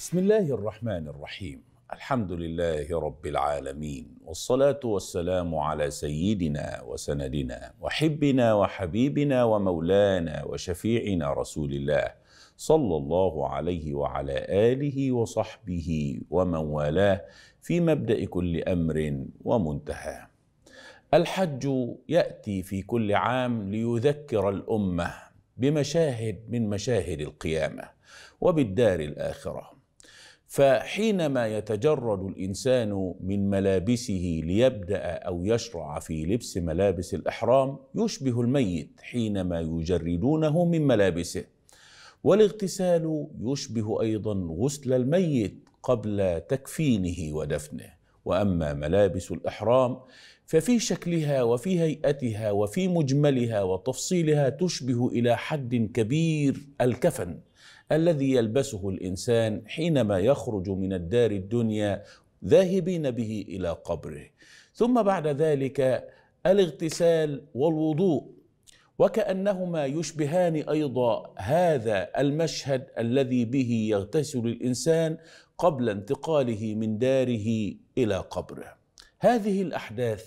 بسم الله الرحمن الرحيم الحمد لله رب العالمين والصلاه والسلام على سيدنا وسندنا وحبنا وحبيبنا ومولانا وشفيعنا رسول الله صلى الله عليه وعلى اله وصحبه ومن والاه في مبدا كل امر ومنتهاه الحج ياتي في كل عام ليذكر الامه بمشاهد من مشاهد القيامه وبالدار الاخره فحينما يتجرد الانسان من ملابسه ليبدا او يشرع في لبس ملابس الاحرام يشبه الميت حينما يجردونه من ملابسه والاغتسال يشبه ايضا غسل الميت قبل تكفينه ودفنه واما ملابس الاحرام ففي شكلها وفي هيئتها وفي مجملها وتفصيلها تشبه الى حد كبير الكفن الذي يلبسه الانسان حينما يخرج من الدار الدنيا ذاهبين به الى قبره ثم بعد ذلك الاغتسال والوضوء وكانهما يشبهان ايضا هذا المشهد الذي به يغتسل الانسان قبل انتقاله من داره الى قبره هذه الاحداث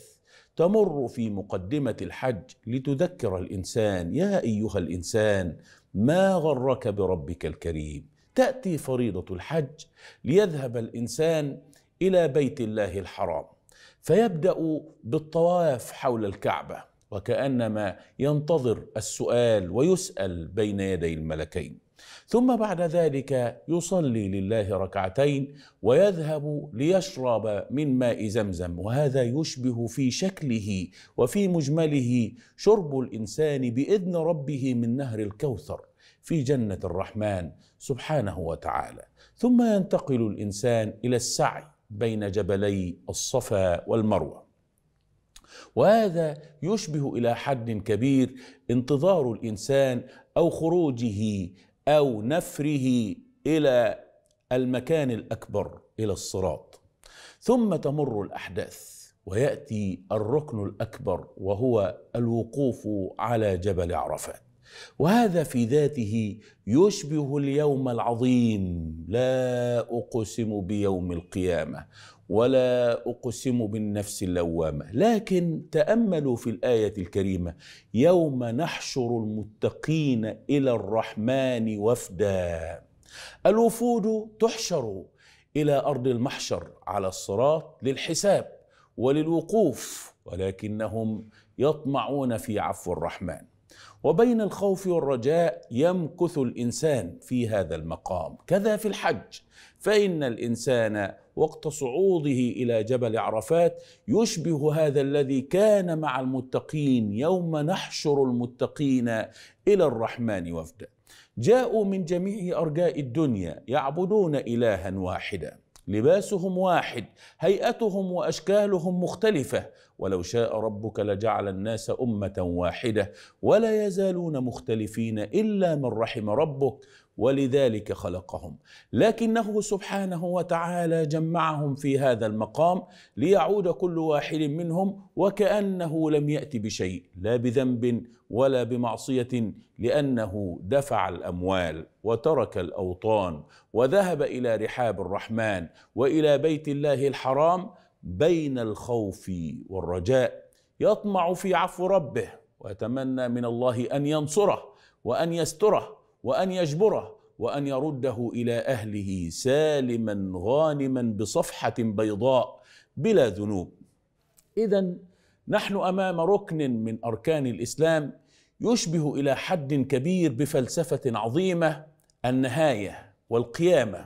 تمر في مقدمه الحج لتذكر الانسان يا ايها الانسان ما غرك بربك الكريم تاتي فريضه الحج ليذهب الانسان الى بيت الله الحرام فيبدا بالطواف حول الكعبه وكانما ينتظر السؤال ويسال بين يدي الملكين ثم بعد ذلك يصلي لله ركعتين ويذهب ليشرب من ماء زمزم وهذا يشبه في شكله وفي مجمله شرب الانسان باذن ربه من نهر الكوثر في جنه الرحمن سبحانه وتعالى ثم ينتقل الانسان الى السعي بين جبلي الصفا والمروه وهذا يشبه الى حد كبير انتظار الانسان او خروجه او نفره الى المكان الاكبر الى الصراط ثم تمر الاحداث وياتي الركن الاكبر وهو الوقوف على جبل عرفات وهذا في ذاته يشبه اليوم العظيم لا اقسم بيوم القيامه ولا اقسم بالنفس اللوامه لكن تاملوا في الايه الكريمه يوم نحشر المتقين الى الرحمن وفدا الوفود تحشر الى ارض المحشر على الصراط للحساب وللوقوف ولكنهم يطمعون في عفو الرحمن وبين الخوف والرجاء يمكث الانسان في هذا المقام كذا في الحج فان الانسان وقت صعوده الى جبل عرفات يشبه هذا الذي كان مع المتقين يوم نحشر المتقين الى الرحمن وفدا جاءوا من جميع ارجاء الدنيا يعبدون الها واحدا لباسهم واحد هيئتهم واشكالهم مختلفه ولو شاء ربك لجعل الناس امه واحده ولا يزالون مختلفين الا من رحم ربك ولذلك خلقهم لكنه سبحانه وتعالى جمعهم في هذا المقام ليعود كل واحد منهم وكانه لم يات بشيء لا بذنب ولا بمعصيه لانه دفع الاموال وترك الاوطان وذهب الى رحاب الرحمن والى بيت الله الحرام بين الخوف والرجاء يطمع في عفو ربه ويتمنى من الله ان ينصره وان يستره وان يجبره وان يرده الى اهله سالما غانما بصفحه بيضاء بلا ذنوب اذا نحن امام ركن من اركان الاسلام يشبه الى حد كبير بفلسفه عظيمه النهايه والقيامه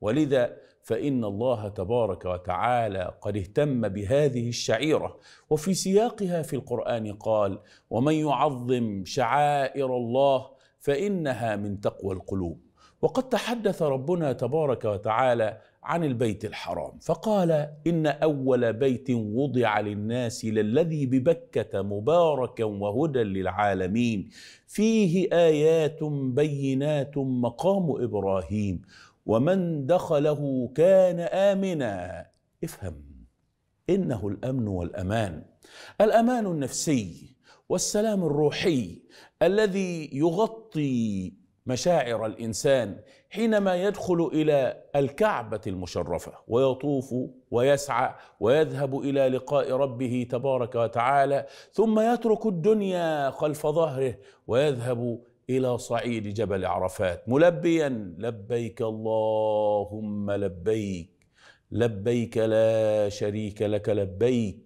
ولذا فإن الله تبارك وتعالى قد اهتم بهذه الشعيرة وفي سياقها في القرآن قال ومن يعظم شعائر الله فإنها من تقوى القلوب وقد تحدث ربنا تبارك وتعالى عن البيت الحرام فقال إن أول بيت وضع للناس للذي ببكة مباركا وهدى للعالمين فيه آيات بينات مقام إبراهيم ومن دخله كان امنا افهم انه الامن والامان الامان النفسي والسلام الروحي الذي يغطي مشاعر الانسان حينما يدخل الى الكعبه المشرفه ويطوف ويسعى ويذهب الى لقاء ربه تبارك وتعالى ثم يترك الدنيا خلف ظهره ويذهب إلى صعيد جبل عرفات ملبيا لبيك اللهم لبيك لبيك لا شريك لك لبيك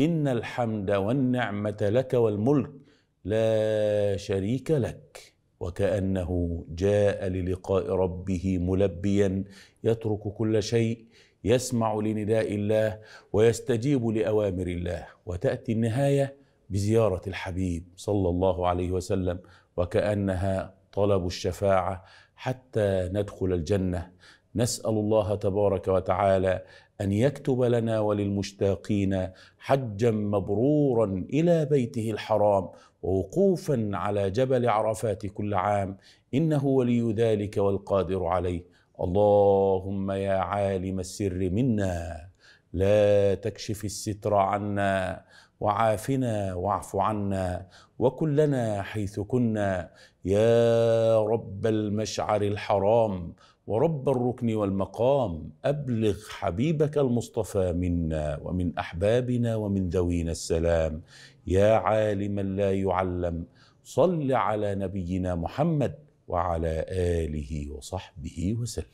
إن الحمد والنعمة لك والملك لا شريك لك وكأنه جاء للقاء ربه ملبيا يترك كل شيء يسمع لنداء الله ويستجيب لأوامر الله وتأتي النهاية بزيارة الحبيب صلى الله عليه وسلم وكانها طلب الشفاعه حتى ندخل الجنه نسال الله تبارك وتعالى ان يكتب لنا وللمشتاقين حجا مبرورا الى بيته الحرام ووقوفا على جبل عرفات كل عام انه ولي ذلك والقادر عليه اللهم يا عالم السر منا لا تكشف الستر عنا وعافنا واعف عنا وكن لنا حيث كنا يا رب المشعر الحرام ورب الركن والمقام ابلغ حبيبك المصطفى منا ومن احبابنا ومن ذوينا السلام يا عالما لا يعلم صل على نبينا محمد وعلى اله وصحبه وسلم